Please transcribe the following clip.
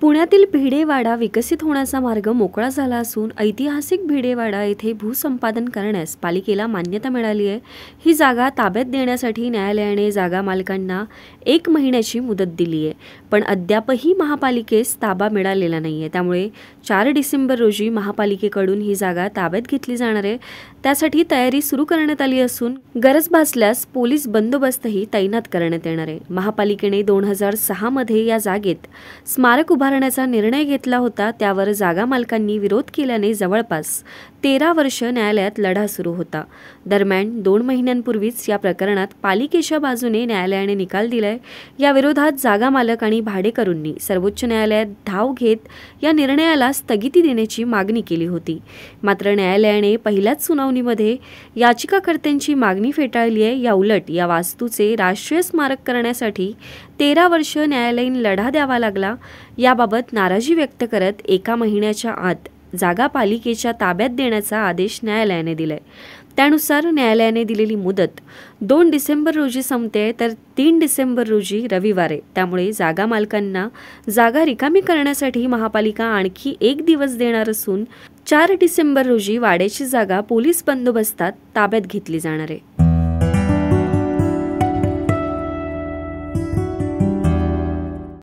पुण्यातील भिडेवाडा विकसित होण्याचा मार्ग मोकळा झाला असून ऐतिहासिक भिडेवाडा येथे भूसंपादन करण्यास पालिकेला मान्यता मिळाली आहे ही जागा ताब्यात देण्यासाठी न्यायालयाने जागा मालकांना एक महिन्याची मुदत दिली आहे पण अद्यापही महापालिकेस ताबा मिळालेला नाही आहे त्यामुळे चार डिसेंबर रोजी महापालिकेकडून ही जागा ताब्यात घेतली जाणार आहे त्यासाठी तयारी सुरू करण्यात आली असून गरज भासल्यास पोलीस बंदोबस्तही तैनात करण्यात येणार आहे महापालिकेने दोन हजार सहामध्ये या जागेत स्मारक उभार करण्याचा निर्णय घेतला होता त्यावर जागा मालकांनी विरोध केल्याने जवळपास तेरा वर्ष न्यायालयात लढा सुरू होता दरम्यान दोन महिन्यांपूर्वीच या प्रकरणात पालिकेच्या बाजूने न्यायालयाने निकाल दिलाय याविरोधात जागा मालक आणि भाडेकरूंनी सर्वोच्च न्यायालयात धाव घेत या निर्णयाला स्थगिती देण्याची मागणी केली होती मात्र न्यायालयाने पहिल्याच सुनावणीमध्ये याचिकाकर्त्यांची मागणी फेटाळली आहे या उलट या वास्तूचे राष्ट्रीय स्मारक करण्यासाठी तेरा वर्ष न्यायालयीन लढा द्यावा लागला याबाबत नाराजी व्यक्त करत एका महिन्याच्या आत जागा पालिकेच्या ताब्यात देण्याचा आदेश न्यायालयाने दिलाय त्यानुसार न्यायालयाने दिलेली मुदत दोन डिसेंबर रोजी संपते तर तीन डिसेंबर रोजी रविवार आहे त्यामुळे जागा मालकांना जागा रिकामी करण्यासाठी महापालिका आणखी एक दिवस देणार असून चार डिसेंबर रोजी वाड्याची जागा पोलीस बंदोबस्तात ताब्यात घेतली जाणार आहे